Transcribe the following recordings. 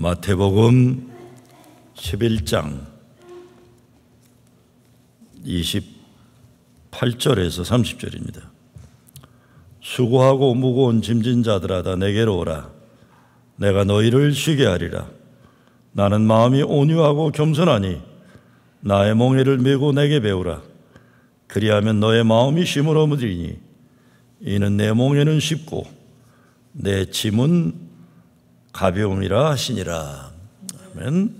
마태복음 11장 28절에서 30절입니다. 수고하고 무거운 짐진 자들아다 내게로 오라 내가 너희를 쉬게 하리라 나는 마음이 온유하고 겸손하니 나의 몽해를 메고 내게 배우라 그리하면 너의 마음이 심으로 무리니 이는 내 몽에는 쉽고 내 짐은 가벼움이라 하시니라. 아멘.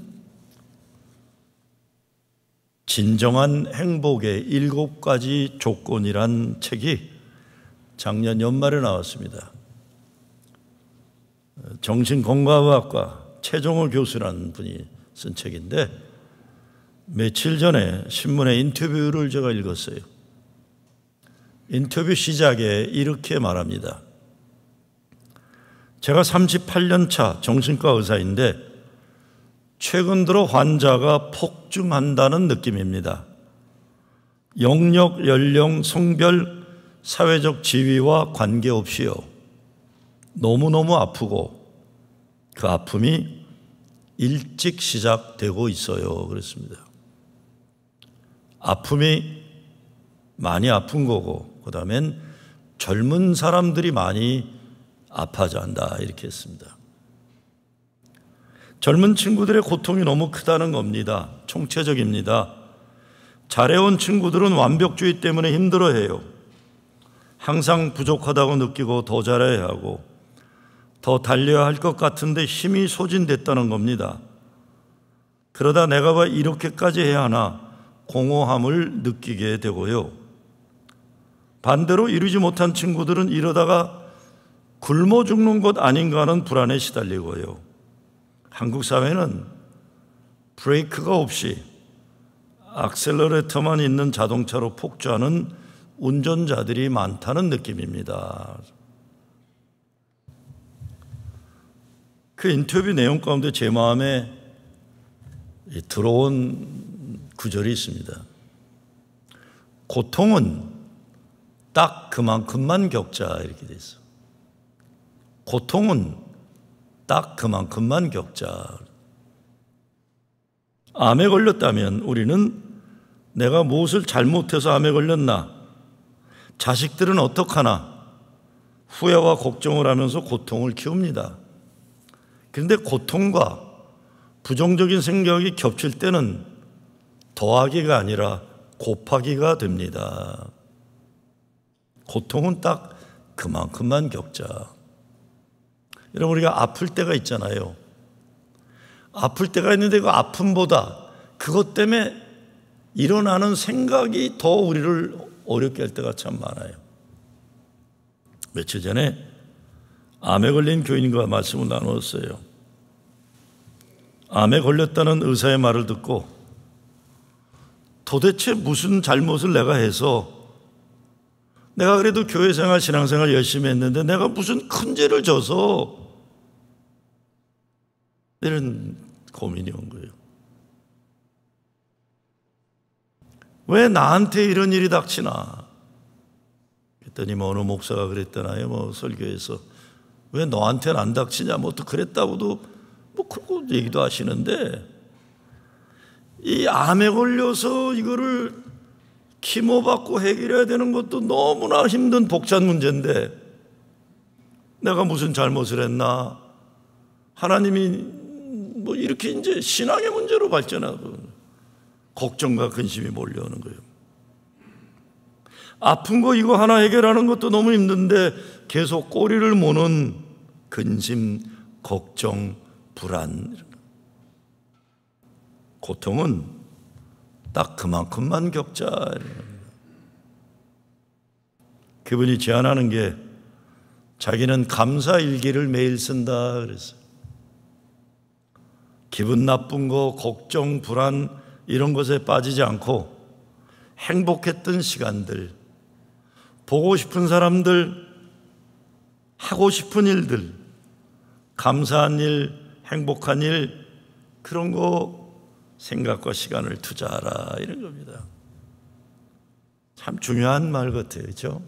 진정한 행복의 일곱 가지 조건이란 책이 작년 연말에 나왔습니다. 정신건강학과 최종호 교수라는 분이 쓴 책인데 며칠 전에 신문에 인터뷰를 제가 읽었어요. 인터뷰 시작에 이렇게 말합니다. 제가 38년 차 정신과 의사인데 최근 들어 환자가 폭증한다는 느낌입니다. 영역, 연령, 성별, 사회적 지위와 관계없이요. 너무너무 아프고 그 아픔이 일찍 시작되고 있어요. 그랬습니다. 아픔이 많이 아픈 거고, 그 다음엔 젊은 사람들이 많이 아파한다 져 이렇게 했습니다. 젊은 친구들의 고통이 너무 크다는 겁니다. 총체적입니다. 잘해온 친구들은 완벽주의 때문에 힘들어해요. 항상 부족하다고 느끼고 더 잘해야 하고 더 달려야 할 것 같은데 힘이 소진됐다는 겁니다. 그러다 내가 왜 이렇게까지 해야 하나 공허함을 느끼게 되고요. 반대로 이루지 못한 친구들은 이러다가 굶어 죽는 것 아닌가 하는 불안에 시달리고요. 한국 사회는 브레이크가 없이 악셀러레터만 있는 자동차로 폭주하는 운전자들이 많다는 느낌입니다. 그 인터뷰 내용 가운데 제 마음에 들어온 구절이 있습니다. 고통은 딱 그만큼만 겪자 이렇게 돼 있어. 요 고통은 딱 그만큼만 겪자. 암에 걸렸다면 우리는 내가 무엇을 잘못해서 암에 걸렸나? 자식들은 어떡하나? 후회와 걱정을 하면서 고통을 키웁니다. 그런데 고통과 부정적인 생각이 겹칠 때는 더하기가 아니라 곱하기가 됩니다. 고통은 딱 그만큼만 겪자. 여러분 우리가 아플 때가 있잖아요. 아플 때가 있는데 그 아픔보다 그것 때문에 일어나는 생각이 더 우리를 어렵게 할 때가 참 많아요. 며칠 전에 암에 걸린 교인과 말씀을 나누었어요. 암에 걸렸다는 의사의 말을 듣고 도대체 무슨 잘못을 내가 해서 내가 그래도 교회 생활, 신앙생활 열심히 했는데 내가 무슨 큰 죄를 져서 이런 고민이 온 거예요. 왜 나한테 이런 일이 닥치나? 그랬더니 뭐 어느 목사가 그랬잖아요. 예, 뭐 설교에서 왜 너한테는 안 닥치냐? 뭐 또 그랬다고도 뭐 그런 얘기도 하시는데 이 암에 걸려서 이거를 키모 받고 해결해야 되는 것도 너무나 힘든 복잡한 문제인데 내가 무슨 잘못을 했나? 하나님이 뭐 이렇게 이제 신앙의 문제로 발전하고 걱정과 근심이 몰려오는 거예요. 아픈 거 이거 하나 해결하는 것도 너무 힘든데 계속 꼬리를 모는 근심, 걱정, 불안. 고통은 딱 그만큼만 겪자. 그분이 제안하는 게 자기는 감사 일기를 매일 쓴다 그랬어요. 기분 나쁜 거, 걱정, 불안 이런 것에 빠지지 않고 행복했던 시간들, 보고 싶은 사람들, 하고 싶은 일들, 감사한 일, 행복한 일, 그런 거 생각과 시간을 투자하라. 이런 겁니다. 참 중요한 말 같아요. 그렇죠?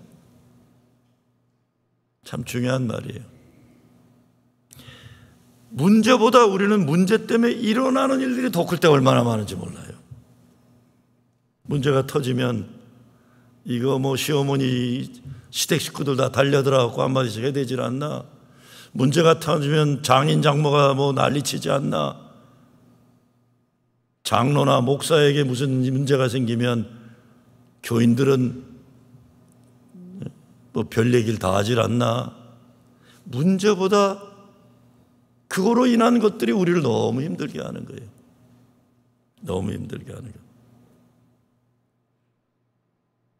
참 중요한 말이에요. 문제보다 우리는 문제 때문에 일어나는 일들이 더 클 때 얼마나 많은지 몰라요. 문제가 터지면 이거 뭐 시어머니 시댁 식구들 다 달려들어갖고 한마디씩 해대질 않나? 문제가 터지면 장인 장모가 뭐 난리치지 않나? 장로나 목사에게 무슨 문제가 생기면 교인들은 뭐 별 얘기를 다 하질 않나? 문제보다 그거로 인한 것들이 우리를 너무 힘들게 하는 거예요. 너무 힘들게 하는 거예요.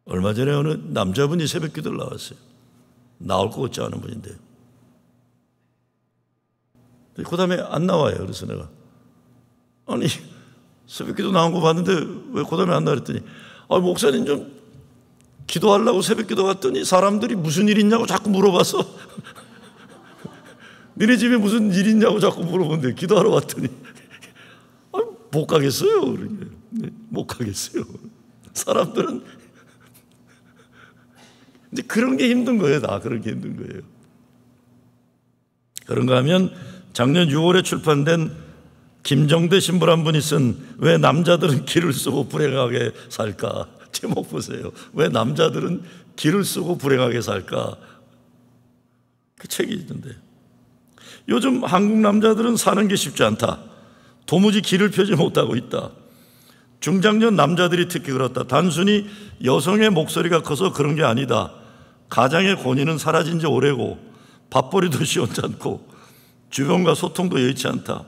얼마 전에 어느 남자분이 새벽 기도를 나왔어요. 나올 것 같지 않은 분인데. 그 다음에 안 나와요. 그래서 내가. 아니, 새벽 기도 나온 거 봤는데 왜 그 다음에 안 나와? 그랬더니, 아, 목사님 좀 기도하려고 새벽 기도 갔더니 사람들이 무슨 일 있냐고 자꾸 물어봐서 너네 집에 무슨 일 있냐고 자꾸 물어보는데 기도하러 왔더니 못 가겠어요. 네, 못 가겠어요. 사람들은 이제 그런 게 힘든 거예요. 다 그런 게 힘든 거예요. 그런가 하면 작년 6월에 출판된 김정대 신부 한 분이 쓴 왜 남자들은 길을 쓰고 불행하게 살까 제목 보세요. 왜 남자들은 길을 쓰고 불행하게 살까 그 책이 있는데 요즘 한국 남자들은 사는 게 쉽지 않다. 도무지 길을 펴지 못하고 있다. 중장년 남자들이 특히 그렇다. 단순히 여성의 목소리가 커서 그런 게 아니다. 가장의 권위는 사라진 지 오래고 밥벌이도 시원찮고 주변과 소통도 여의치 않다.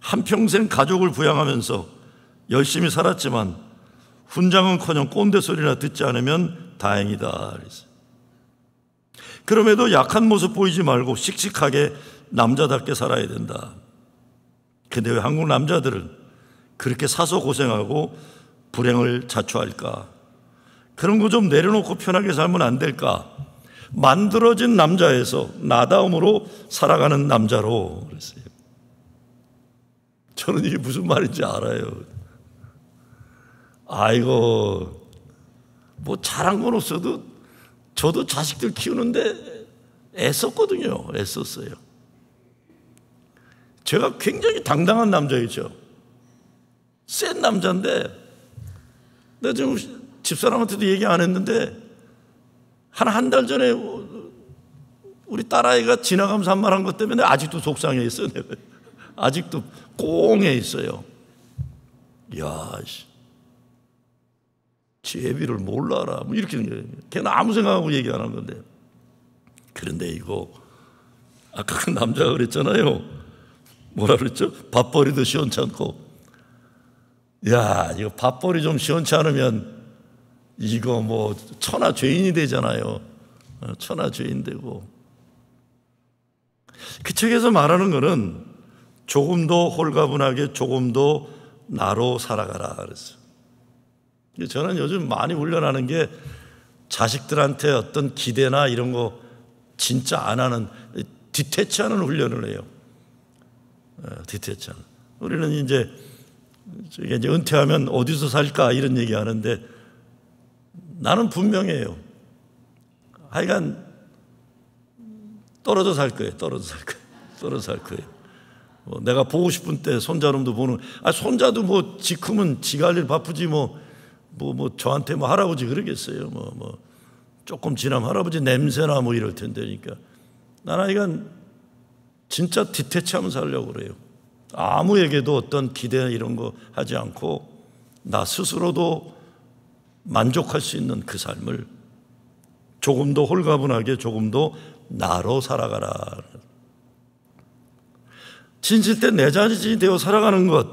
한평생 가족을 부양하면서 열심히 살았지만 훈장은커녕 꼰대 소리나 듣지 않으면 다행이다. 그럼에도 약한 모습 보이지 말고 씩씩하게 남자답게 살아야 된다. 근데 왜 한국 남자들은 그렇게 사서 고생하고 불행을 자초할까? 그런 거 좀 내려놓고 편하게 살면 안 될까? 만들어진 남자에서 나다움으로 살아가는 남자로 그랬어요. 저는 이게 무슨 말인지 알아요. 아이고, 뭐 잘한 건 없어도 저도 자식들 키우는데 애썼거든요. 애썼어요. 제가 굉장히 당당한 남자이죠. 센 남자인데, 내가 지금 집사람한테도 얘기 안 했는데, 한 한 달 전에 우리 딸아이가 지나가면서 한 말한 것 때문에 아직도 속상해 있어요. 아직도 꽁해 있어요. 야, 씨. 제비를 몰라라. 뭐 이렇게 걔는 아무 생각하고 얘기 안 한 건데. 그런데 이거 아까 그 남자가 그랬잖아요. 뭐라 그랬죠? 밥벌이도 시원찮고. 야, 이거 밥벌이 좀 시원치 않으면 이거 뭐 천하 죄인이 되잖아요. 어, 천하 죄인 되고. 그 책에서 말하는 거는 조금 더 홀가분하게 조금 더 나로 살아가라 그랬어. 저는 요즘 많이 훈련하는 게 자식들한테 어떤 기대나 이런 거 진짜 안 하는 뒤태치하는 훈련을 해요. 뒤태잖 어, 우리는 이제 저게 이제 은퇴하면 어디서 살까 이런 얘기 하는데 나는 분명해요. 하여간 떨어져 살 거예요. 떨어져 살 거예요. 떨어져 살 거예요. 뭐 내가 보고 싶은 때 손자놈도 보는, 아, 손자도 뭐 지크면 지가 할일 바쁘지 뭐, 뭐, 뭐 저한테 뭐 할아버지 그러겠어요. 뭐, 뭐 조금 지나면 할아버지 냄새나 뭐 이럴 텐데니까. 나는 하여간 진짜 디테치하면려고 그래요. 아무에게도 어떤 기대 이런 거 하지 않고 나 스스로도 만족할 수 있는 그 삶을 조금 더 홀가분하게 조금 더 나로 살아가라. 진실된 내 자신이 되어 살아가는 것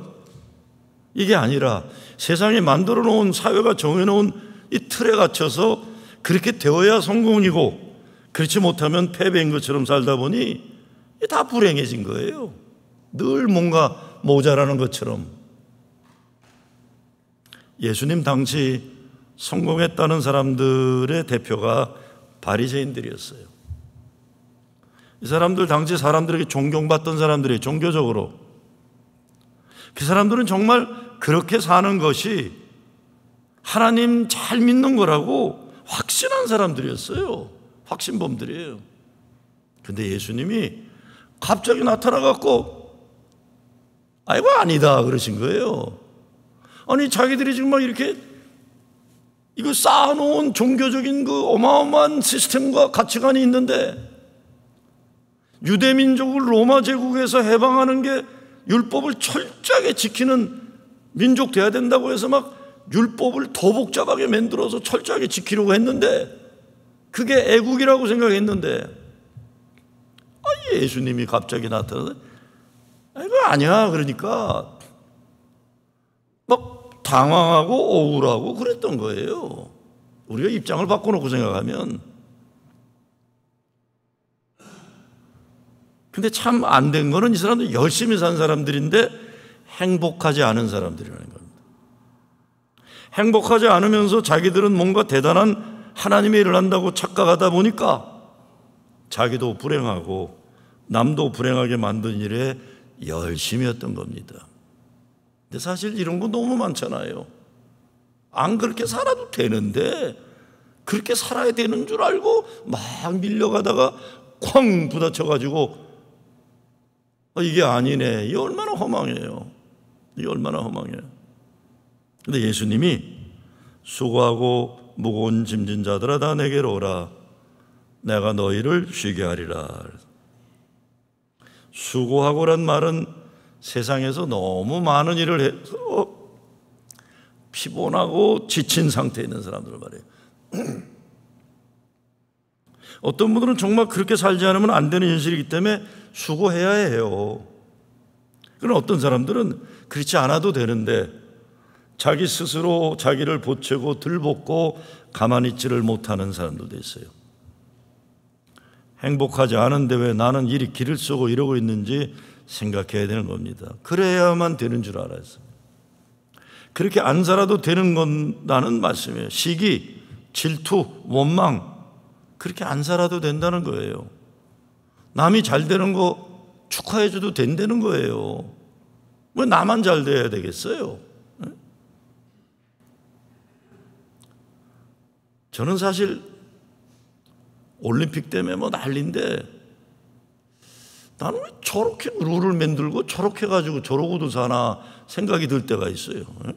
이게 아니라 세상에 만들어 놓은 사회가 정해 놓은 이 틀에 갇혀서 그렇게 되어야 성공이고 그렇지 못하면 패배인 것처럼 살다 보니 이게 다 불행해진 거예요. 늘 뭔가 모자라는 것처럼. 예수님 당시 성공했다는 사람들의 대표가 바리새인들이었어요. 이 사람들 당시 사람들에게 존경받던 사람들이 종교적으로 그 사람들은 정말 그렇게 사는 것이 하나님 잘 믿는 거라고 확신한 사람들이었어요. 확신범들이에요. 근데 예수님이 갑자기 나타나갖고 아이고 아니다 그러신 거예요. 아니 자기들이 지금 막 이렇게 이거 쌓아놓은 종교적인 그 어마어마한 시스템과 가치관이 있는데 유대민족을 로마 제국에서 해방하는 게 율법을 철저하게 지키는 민족 돼야 된다고 해서 막 율법을 더 복잡하게 만들어서 철저하게 지키려고 했는데 그게 애국이라고 생각했는데 아, 예수님이 갑자기 나타나서 이거 아니야 그러니까 막 당황하고 억울하고 그랬던 거예요. 우리가 입장을 바꿔놓고 생각하면 근데 참 안 된 거는 이 사람들 열심히 산 사람들인데 행복하지 않은 사람들이라는 겁니다. 행복하지 않으면서 자기들은 뭔가 대단한 하나님의 일을 한다고 착각하다 보니까 자기도 불행하고 남도 불행하게 만든 일에 열심히했던 겁니다. 근데 사실 이런 거 너무 많잖아요. 안 그렇게 살아도 되는데 그렇게 살아야 되는 줄 알고 막 밀려가다가 쾅 부딪혀가지고 아, 이게 아니네. 이 얼마나 허망해요. 이 얼마나 허망해요. 근데 예수님이 수고하고 무거운 짐진 자들아 다 내게로 오라. 내가 너희를 쉬게 하리라. 수고하고란 말은 세상에서 너무 많은 일을 해서 피곤하고 지친 상태에 있는 사람들 말이요 어떤 분들은 정말 그렇게 살지 않으면 안 되는 현실이기 때문에 수고해야 해요. 그런 어떤 사람들은 그렇지 않아도 되는데 자기 스스로 자기를 보채고 들볶고 가만히 있지를 못하는 사람들도 있어요. 행복하지 않은데 왜 나는 이리 길을 쓰고 이러고 있는지 생각해야 되는 겁니다. 그래야만 되는 줄알아어요 그렇게 안 살아도 되는 건다는 말씀이에요. 시기, 질투, 원망 그렇게 안 살아도 된다는 거예요. 남이 잘 되는 거 축하해 줘도 된다는 거예요. 왜 나만 잘 돼야 되겠어요? 저는 사실 올림픽 때문에 뭐 난리인데 나는 왜 저렇게 룰을 만들고 저렇게 해 가지고 저러고도 사나 생각이 들 때가 있어요. 예?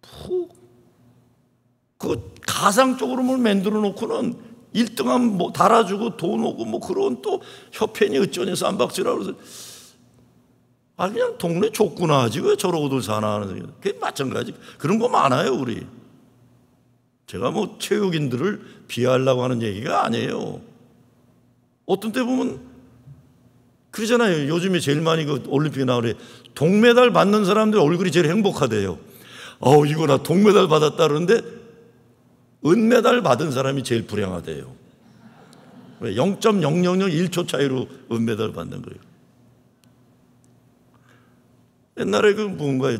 푹. 그 가상적으로 뭘 만들어 놓고는 1등함 뭐 달아주고 돈 오고 뭐 그런 또 협회니 어쩌니서 안박지라 그래서 아 그냥 동네 좋구나 하지 왜 저러고들 사나 하는 그게 마찬가지 그런 거 많아요 우리 제가 뭐 체육인들을 비하하려고 하는 얘기가 아니에요. 어떤 때 보면 그러잖아요. 요즘에 제일 많이 그 올림픽에 나오래 동메달 받는 사람들 얼굴이 제일 행복하대요. 아우 이거 나 동메달 받았다 그러는데 은메달 받은 사람이 제일 불행하대요. 0.0001초 차이로 은메달 받는 거예요. 옛날에 그 뭔가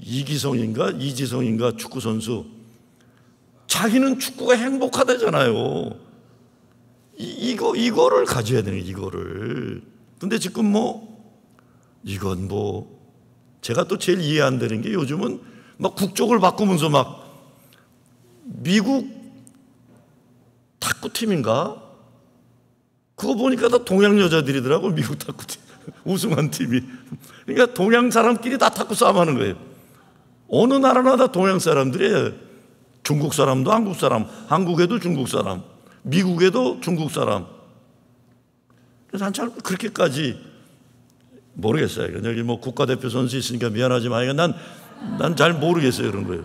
이기성인가 이지성인가 축구 선수 자기는 축구가 행복하다잖아요. 이, 이거, 이거를 가져야 되는 이거를. 근데 지금 뭐, 이건 뭐, 제가 또 제일 이해 안 되는 게 요즘은 막 국적을 바꾸면서 막 미국 탁구팀인가? 그거 보니까 다 동양 여자들이더라고, 미국 탁구팀. 우승한 팀이. 그러니까 동양 사람끼리 다 탁구 싸움 하는 거예요. 어느 나라나 다 동양 사람들이에요. 중국 사람도 한국 사람, 한국에도 중국 사람, 미국에도 중국 사람. 그래서 한참 그렇게까지 모르겠어요. 여기 뭐 국가대표 선수 있으니까 미안하지만 난, 난 잘 모르겠어요. 그런 거예요.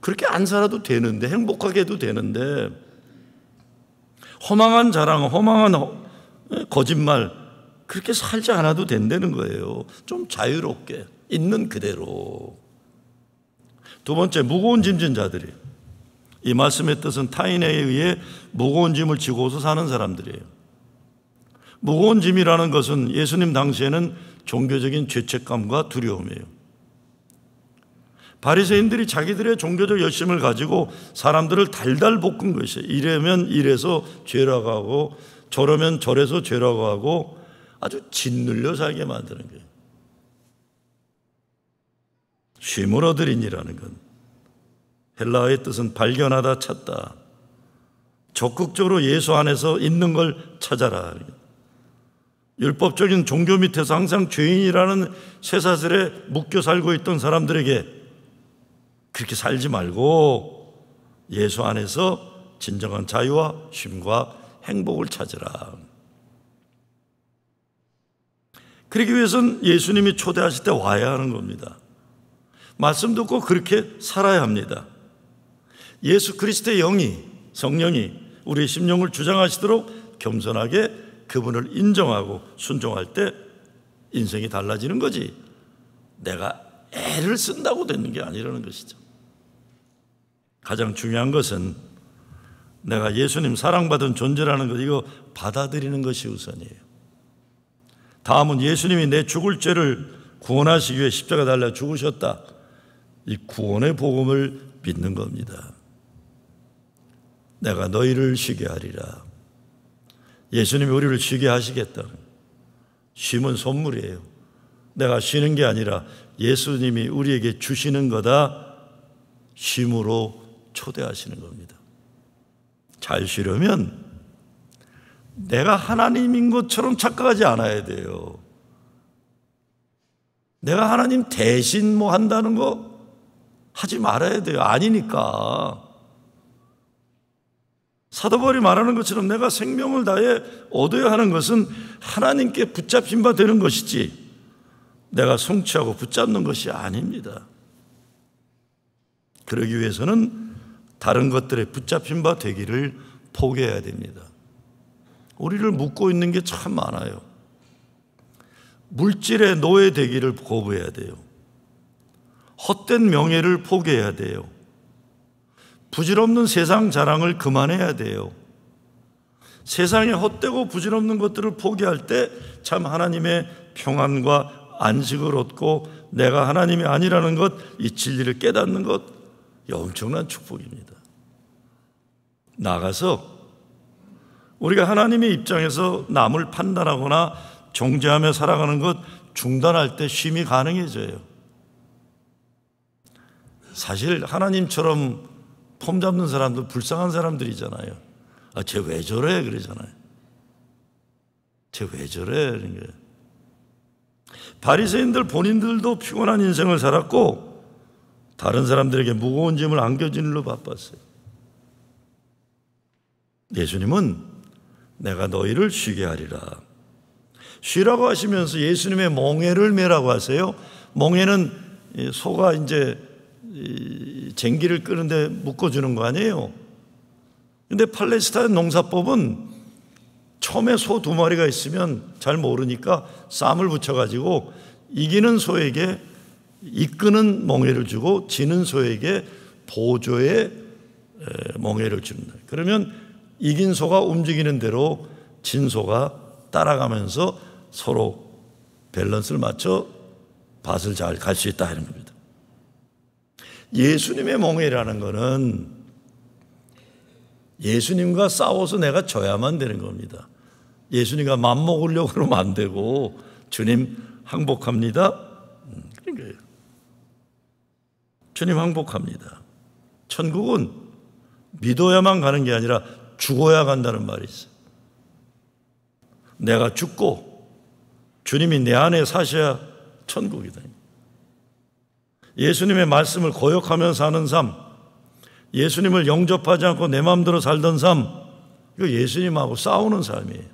그렇게 안 살아도 되는데, 행복하게 도 되는데, 허망한 자랑, 허망한 예, 거짓말, 그렇게 살지 않아도 된다는 거예요. 좀 자유롭게, 있는 그대로. 두 번째, 무거운 짐진 자들이. 이 말씀의 뜻은 타인에 의해 무거운 짐을 지고서 사는 사람들이에요. 무거운 짐이라는 것은 예수님 당시에는 종교적인 죄책감과 두려움이에요. 바리새인들이 자기들의 종교적 열심을 가지고 사람들을 달달 볶은 것이 이래면 이래서 죄라고 하고 저러면 저래서 죄라고 하고 아주 짓눌려 살게 만드는 거예요. 쉼으로드리니라는건 헬라의 뜻은 발견하다 찾다. 적극적으로 예수 안에서 있는 걸 찾아라. 율법적인 종교 밑에서 항상 죄인이라는 쇠사슬에 묶여 살고 있던 사람들에게 그렇게 살지 말고 예수 안에서 진정한 자유와 쉼과 행복을 찾으라. 그러기 위해서는 예수님이 초대하실 때 와야 하는 겁니다. 말씀 듣고 그렇게 살아야 합니다. 예수 그리스도의 영이 성령이 우리 심령을 주장하시도록 겸손하게 그분을 인정하고 순종할 때 인생이 달라지는 거지. 내가 애를 쓴다고 되는 게 아니라는 것이죠. 가장 중요한 것은 내가 예수님 사랑받은 존재라는 것 이거 받아들이는 것이 우선이에요. 다음은 예수님이 내 죽을 죄를 구원하시기 위해 십자가 달려 죽으셨다. 이 구원의 복음을 믿는 겁니다. 내가 너희를 쉬게 하리라. 예수님이 우리를 쉬게 하시겠다. 쉼은 선물이에요. 내가 쉬는 게 아니라 예수님이 우리에게 주시는 거다. 쉼으로 초대하시는 겁니다. 잘 쉬려면 내가 하나님인 것처럼 착각하지 않아야 돼요. 내가 하나님 대신 뭐 한다는 거 하지 말아야 돼요. 아니니까. 사도바울이 말하는 것처럼 내가 생명을 다해 얻어야 하는 것은 하나님께 붙잡힌 바 되는 것이지 내가 성취하고 붙잡는 것이 아닙니다. 그러기 위해서는 다른 것들에 붙잡힌 바 되기를 포기해야 됩니다. 우리를 묶고 있는 게 참 많아요. 물질의 노예 되기를 거부해야 돼요. 헛된 명예를 포기해야 돼요. 부질없는 세상 자랑을 그만해야 돼요. 세상의 헛되고 부질없는 것들을 포기할 때 참 하나님의 평안과 안식을 얻고 내가 하나님이 아니라는 것, 이 진리를 깨닫는 것, 엄청난 축복입니다. 나가서 우리가 하나님의 입장에서 남을 판단하거나 정죄하며 살아가는 것 중단할 때 쉼이 가능해져요. 사실 하나님처럼 폼 잡는 사람도 불쌍한 사람들이잖아요. 아, 쟤 왜 저래? 그러잖아요. 쟤 왜 저래? 그런 거 바리새인들 본인들도 피곤한 인생을 살았고 다른 사람들에게 무거운 짐을 안겨진 일로 바빴어요. 예수님은 내가 너희를 쉬게 하리라. 쉬라고 하시면서 예수님의 몽해를 매라고 하세요. 몽해는 소가 이제 쟁기를 끄는데 묶어주는 거 아니에요. 근데 팔레스타인 농사법은 처음에 소 두 마리가 있으면 잘 모르니까 쌈을 붙여가지고 이기는 소에게 이끄는 멍해를 주고 지는 소에게 보조의 멍해를 줍니다. 그러면 이긴 소가 움직이는 대로 진 소가 따라가면서 서로 밸런스를 맞춰 밭을 잘 갈 수 있다 하는 겁니다. 예수님의 몸이라는 것은 예수님과 싸워서 내가 져야만 되는 겁니다. 예수님과 맞먹으려고 그러면 안 되고 주님 항복합니다. 음, 그런 거예요. 주님 항복합니다. 천국은 믿어야만 가는 게 아니라 죽어야 간다는 말이 있어요. 내가 죽고 주님이 내 안에 사셔야 천국이다. 예수님의 말씀을 거역하며 사는 삶, 예수님을 영접하지 않고 내 마음대로 살던 삶, 이거 예수님하고 싸우는 삶이에요.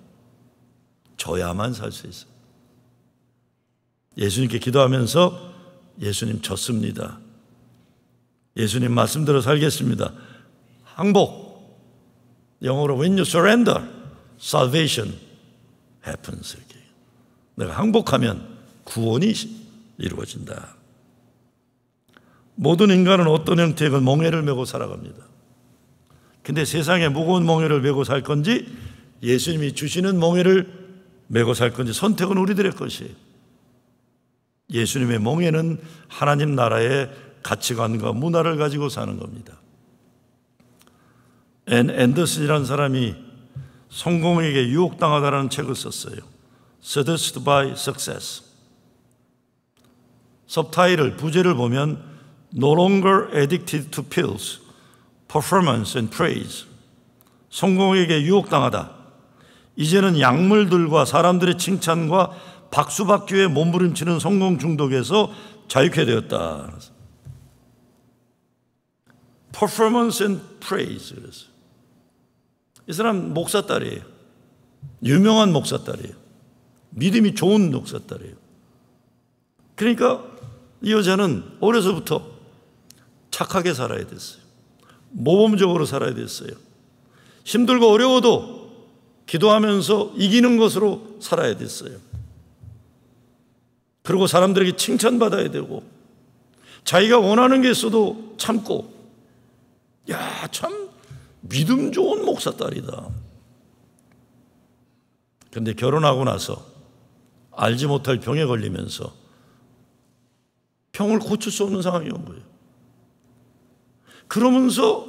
저야만 살 수 있어요. 예수님께 기도하면서 예수님 졌습니다. 예수님 말씀대로 살겠습니다. 항복. 영어로 when you surrender, salvation happens. 이 내가 항복하면 구원이 이루어진다. 모든 인간은 어떤 형태건 멍해를 메고 살아갑니다. 근데 세상에 무거운 멍해를 메고 살 건지 예수님이 주시는 멍해를 메고 살 건지 선택은 우리들의 것이에요. 예수님의 멍에는 하나님 나라의 가치관과 문화를 가지고 사는 겁니다. 앤 앤더슨이라는 사람이 성공에게 유혹당하다라는 책을 썼어요. Seduced by Success. 섭타일을 부제를 보면 no longer addicted to pills, performance and praise. 성공에게 유혹당하다. 이제는 약물들과 사람들의 칭찬과 박수박기에 몸부림치는 성공 중독에서 자유케 되었다. performance and praise. 이 사람 목사 딸이에요. 유명한 목사 딸이에요. 믿음이 좋은 목사 딸이에요. 그러니까 이 여자는 어려서부터 착하게 살아야 됐어요. 모범적으로 살아야 됐어요. 힘들고 어려워도 기도하면서 이기는 것으로 살아야 됐어요. 그리고 사람들에게 칭찬받아야 되고 자기가 원하는 게 있어도 참고 야, 참 믿음 좋은 목사 딸이다. 근데 결혼하고 나서 알지 못할 병에 걸리면서 병을 고칠 수 없는 상황이 온 거예요. 그러면서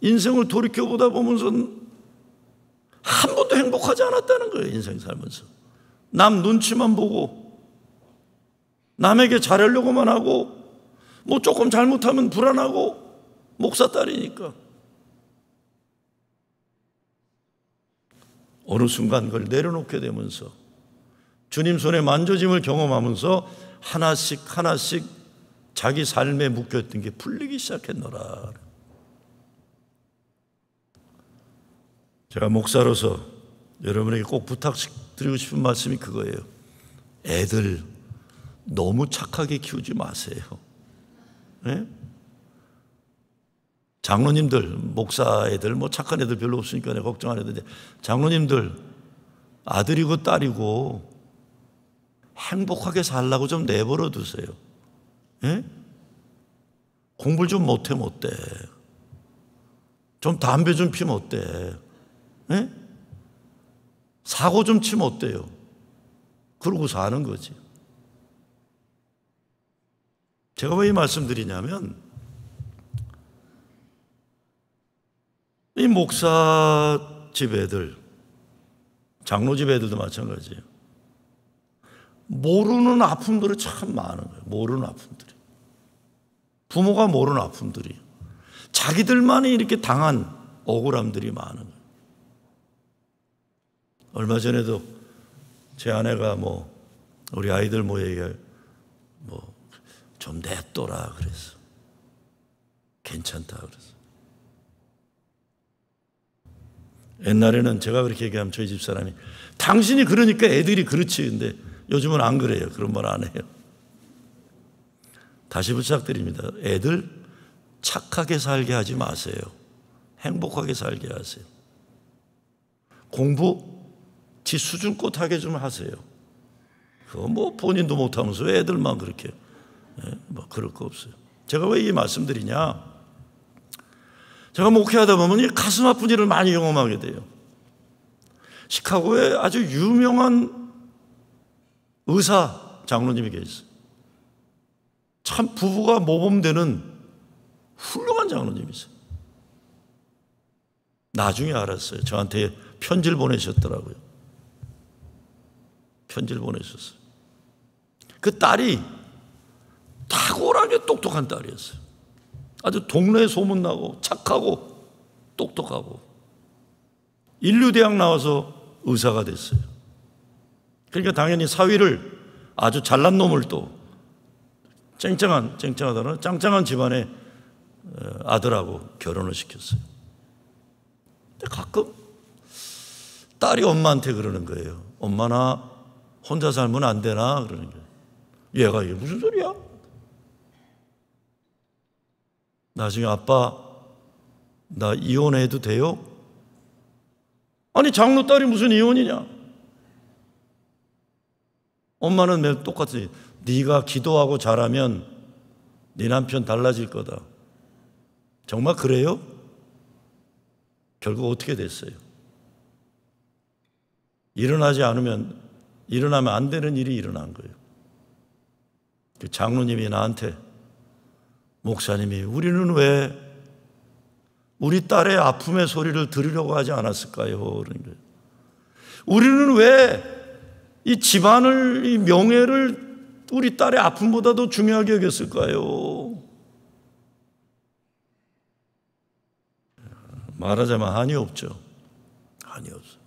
인생을 돌이켜 보다 보면서 한 번도 행복하지 않았다는 거예요, 인생 살면서. 남 눈치만 보고, 남에게 잘하려고만 하고, 뭐 조금 잘못하면 불안하고, 목사 딸이니까. 어느 순간 그걸 내려놓게 되면서 주님 손에 만져짐을 경험하면서 하나씩 하나씩 자기 삶에 묶였던 게 풀리기 시작했노라. 제가 목사로서 여러분에게 꼭 부탁드리고 싶은 말씀이 그거예요. 애들 너무 착하게 키우지 마세요. 네? 장로님들, 목사 애들, 뭐 착한 애들 별로 없으니까 내가 걱정 안 해도 돼. 장로님들, 아들이고 딸이고 행복하게 살라고 좀 내버려 두세요. 에? 공부를 좀 못하면 뭐 어때? 좀 담배 좀 피면 어때? 에? 사고 좀 치면 어때요? 그러고 사는 거지. 제가 왜 이 말씀드리냐면, 이 목사 집 애들, 장로 집 애들도 마찬가지예요. 모르는 아픔들이 참 많은 거예요. 모르는 아픔들. 부모가 모르는 아픔들이 자기들만이 이렇게 당한 억울함들이 많은 얼마 전에도 제 아내가 뭐 우리 아이들 모에게 뭐좀 냅둬라 그랬어. 괜찮다 그랬어. 옛날에는 제가 그렇게 얘기하면 저희 집 사람이 당신이 그러니까 애들이 그렇지 근데 요즘은 안 그래요. 그런 말 안 해요. 다시 부탁드립니다. 애들 착하게 살게 하지 마세요. 행복하게 살게 하세요. 공부 지 수준껏하게 좀 하세요. 그거 뭐 본인도 못하면서 애들만 그렇게 네? 뭐 그럴 거 없어요. 제가 왜 이 말씀드리냐? 제가 목회하다 보면 가슴 아픈 일을 많이 경험하게 돼요. 시카고에 아주 유명한 의사 장로님이 계세요. 참 부부가 모범되는 훌륭한 장로님이세요. 나중에 알았어요. 저한테 편지를 보내셨더라고요. 편지를 보내셨어요. 그 딸이 탁월하게 똑똑한 딸이었어요. 아주 동네에 소문나고 착하고 똑똑하고 인류대학 나와서 의사가 됐어요. 그러니까 당연히 사위를 아주 잘난 놈을 또 쨍쨍한, 쨍쨍하다는 짱짱한 집안의 어, 아들하고 결혼을 시켰어요. 근데 가끔 딸이 엄마한테 그러는 거예요. 엄마 나 혼자 살면 안 되나? 그러는 거예요. 얘가 이게 무슨 소리야? 나중에 아빠 나 이혼해도 돼요? 아니 장로 딸이 무슨 이혼이냐? 엄마는 매일 똑같이 네가 기도하고 잘하면 네 남편 달라질 거다. 정말 그래요? 결국 어떻게 됐어요? 일어나지 않으면 일어나면 안 되는 일이 일어난 거예요. 그 장로님이 나한테 목사님이 우리는 왜 우리 딸의 아픔의 소리를 들으려고 하지 않았을까요? 그러는 거 우리는 왜 이 집안을 이 명예를 우리 딸의 아픔보다도 중요하게 여겼을까요? 말하자면 한이 없죠. 한이 없어.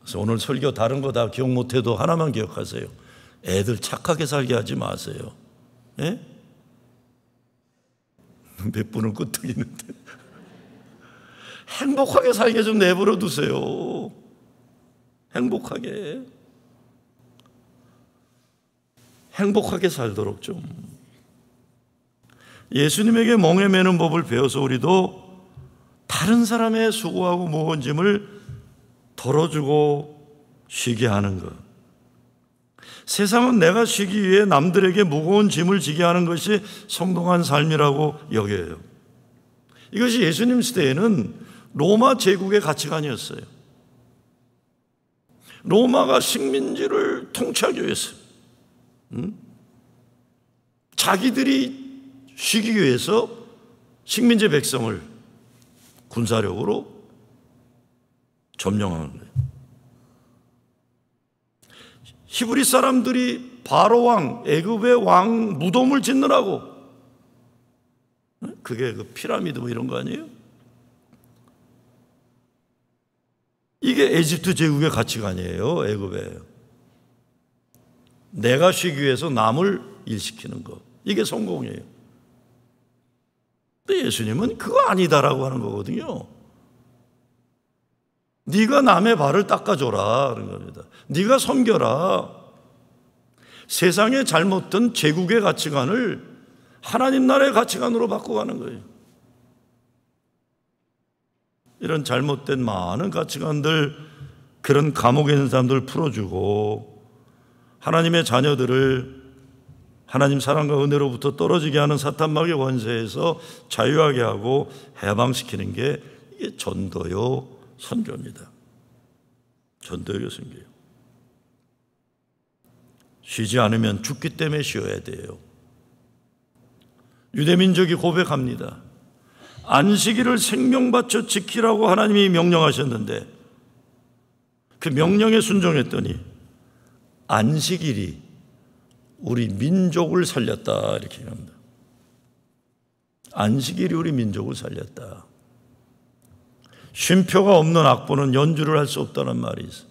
그래서 오늘 설교 다른 거 다 기억 못해도 하나만 기억하세요. 애들 착하게 살게 하지 마세요. 예? 몇 분을 끄떡이는데. 행복하게 살게 좀 내버려 두세요. 행복하게. 행복하게 살도록 좀 예수님에게 멍에 매는 법을 배워서 우리도 다른 사람의 수고하고 무거운 짐을 덜어주고 쉬게 하는 것. 세상은 내가 쉬기 위해 남들에게 무거운 짐을 지게 하는 것이 성동한 삶이라고 여겨요. 이것이 예수님 시대에는 로마 제국의 가치관이었어요. 로마가 식민지를 통치하기 위해서 자기들이 쉬기 위해서 식민지 백성을 군사력으로 점령하는 거예요. 히브리 사람들이 바로 왕, 애굽의 왕 무덤을 짓느라고 그게 그 피라미드 뭐 이런 거 아니에요? 이게 에집트 제국의 가치관이에요, 애굽의. 내가 쉬기 위해서 남을 일시키는 것. 이게 성공이에요. 근데 예수님은 그거 아니다라고 하는 거거든요. 네가 남의 발을 닦아줘라 그런 겁니다. 네가 섬겨라. 세상의 잘못된 제국의 가치관을 하나님 나라의 가치관으로 바꿔가는 거예요. 이런 잘못된 많은 가치관들, 그런 감옥에 있는 사람들 풀어주고 하나님의 자녀들을 하나님 사랑과 은혜로부터 떨어지게 하는 사탄막의 원세에서 자유하게 하고 해방시키는 게 이게 전도요 선교입니다. 전도요 선교요. 쉬지 않으면 죽기 때문에 쉬어야 돼요. 유대민족이 고백합니다. 안식일을 생명바쳐 지키라고 하나님이 명령하셨는데 그 명령에 순종했더니 안식일이 우리 민족을 살렸다 이렇게 합니다. 안식일이 우리 민족을 살렸다. 쉼표가 없는 악보는 연주를 할 수 없다는 말이 있어.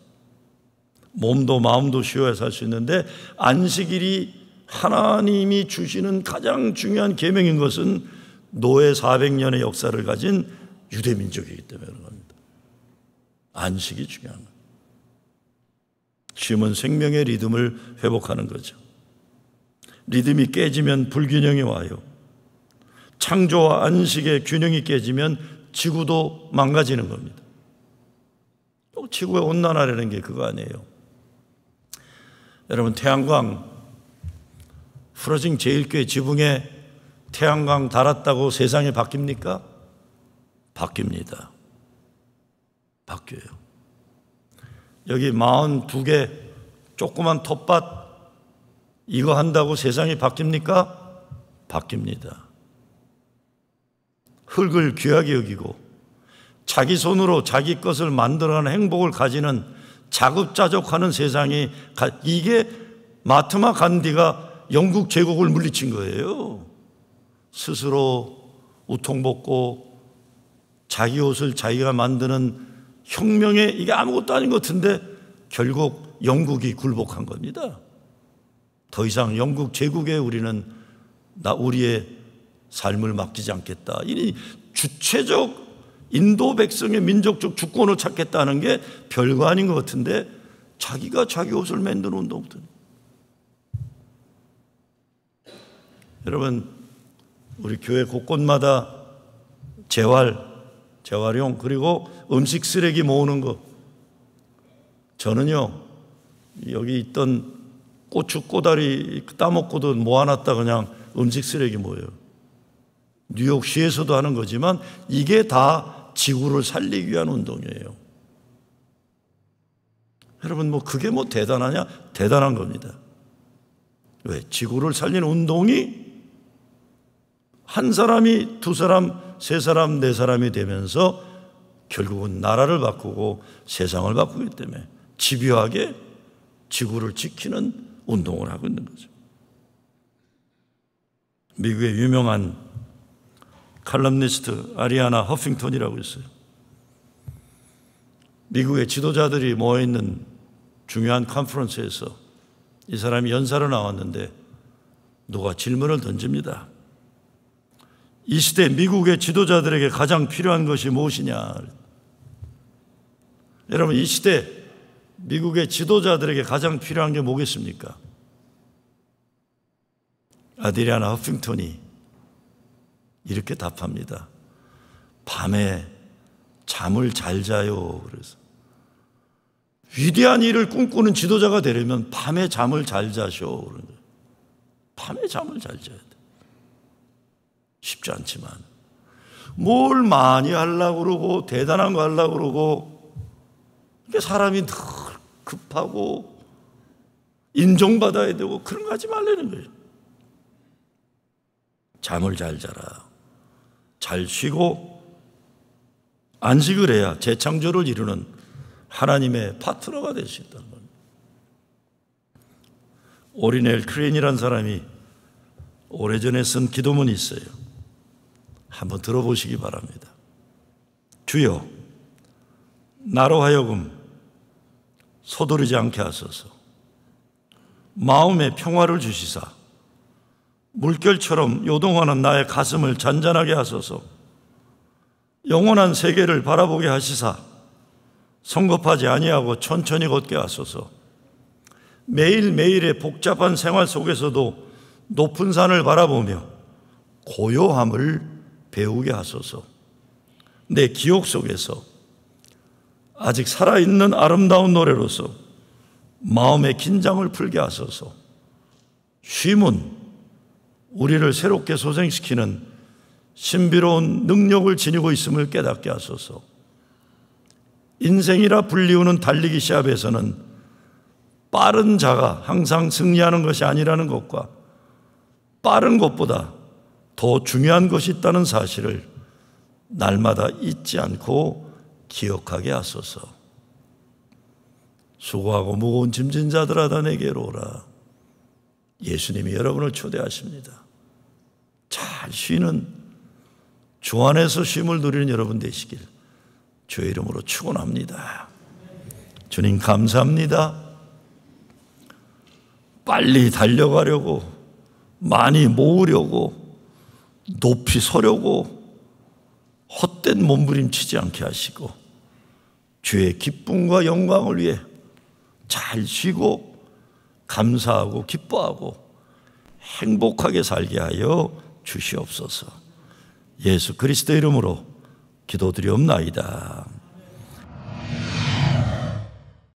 몸도 마음도 쉬어야 살 수 있는데 안식일이 하나님이 주시는 가장 중요한 계명인 것은 노예 400년의 역사를 가진 유대 민족이기 때문에 그런 겁니다. 안식이 중요한 거예요. 쉼은 생명의 리듬을 회복하는 거죠. 리듬이 깨지면 불균형이 와요. 창조와 안식의 균형이 깨지면 지구도 망가지는 겁니다. 또 지구의 온난화라는 게 그거 아니에요. 여러분 태양광 프로징 제일교회 지붕에 태양광 달았다고 세상이 바뀝니까? 바뀝니다. 바뀌어요. 여기 42개 조그만 텃밭 이거 한다고 세상이 바뀝니까? 바뀝니다. 흙을 귀하게 여기고 자기 손으로 자기 것을 만들어가 행복을 가지는 자급자족하는 세상이 이게 마트마 간디가 영국 제국을 물리친 거예요. 스스로 우통벗고 자기 옷을 자기가 만드는 혁명에 이게 아무것도 아닌 것 같은데 결국 영국이 굴복한 겁니다. 더 이상 영국 제국에 우리는 나 우리의 삶을 맡기지 않겠다. 이 주체적 인도 백성의 민족적 주권을 찾겠다는 게 별거 아닌 것 같은데 자기가 자기 옷을 만드는 운동부 여러분, 우리 교회 곳곳마다 재활, 재활용 그리고 음식 쓰레기 모으는 거. 저는요 여기 있던 고추 꼬다리 그 따먹고도 모아놨다 그냥 음식 쓰레기 모여요. 뉴욕시에서도 하는 거지만 이게 다 지구를 살리기 위한 운동이에요. 여러분 뭐 그게 뭐 대단하냐? 대단한 겁니다. 왜? 지구를 살리는 운동이 한 사람이 두 사람 세 사람, 네 사람이 되면서 결국은 나라를 바꾸고 세상을 바꾸기 때문에 집요하게 지구를 지키는 운동을 하고 있는 거죠. 미국의 유명한 칼럼니스트 아리아나 허핑턴이라고 있어요. 미국의 지도자들이 모여있는 중요한 컨퍼런스에서 이 사람이 연사로 나왔는데 누가 질문을 던집니다. 이 시대 미국의 지도자들에게 가장 필요한 것이 무엇이냐. 여러분, 이 시대 미국의 지도자들에게 가장 필요한 게 뭐겠습니까? 아디리아나 허핑턴이 이렇게 답합니다. 밤에 잠을 잘 자요. 그래서 위대한 일을 꿈꾸는 지도자가 되려면 밤에 잠을 잘 자셔. 밤에 잠을 잘 자요. 쉽지 않지만 뭘 많이 하려고 그러고 대단한 거 하려고 그러고 사람이 늘 급하고 인정받아야 되고 그런 거 하지 말라는 거예요. 잠을 잘 자라. 잘 쉬고 안식을 해야 재창조를 이루는 하나님의 파트너가 될 수 있다는 겁니다. 오리넬 크레인이라는 사람이 오래전에 쓴 기도문이 있어요. 한번 들어보시기 바랍니다. 주여, 나로 하여금 서두르지 않게 하소서. 마음에 평화를 주시사. 물결처럼 요동하는 나의 가슴을 잔잔하게 하소서. 영원한 세계를 바라보게 하시사. 성급하지 아니하고 천천히 걷게 하소서. 매일매일의 복잡한 생활 속에서도 높은 산을 바라보며 고요함을 배우게 하소서. 내 기억 속에서 아직 살아있는 아름다운 노래로서 마음의 긴장을 풀게 하소서. 쉼은 우리를 새롭게 소생시키는 신비로운 능력을 지니고 있음을 깨닫게 하소서. 인생이라 불리우는 달리기 시합에서는 빠른 자가 항상 승리하는 것이 아니라는 것과 빠른 것보다 더 중요한 것이 있다는 사실을 날마다 잊지 않고 기억하게 하소서. 수고하고 무거운 짐진 자들아 다 내게로 오라. 예수님이 여러분을 초대하십니다. 잘 쉬는 주 안에서 쉼을 누리는 여러분 되시길 주의 이름으로 축원합니다. 주님 감사합니다. 빨리 달려가려고 많이 모으려고 높이 서려고 헛된 몸부림치지 않게 하시고 주의 기쁨과 영광을 위해 잘 쉬고 감사하고 기뻐하고 행복하게 살게 하여 주시옵소서. 예수 그리스도 이름으로 기도드리옵나이다.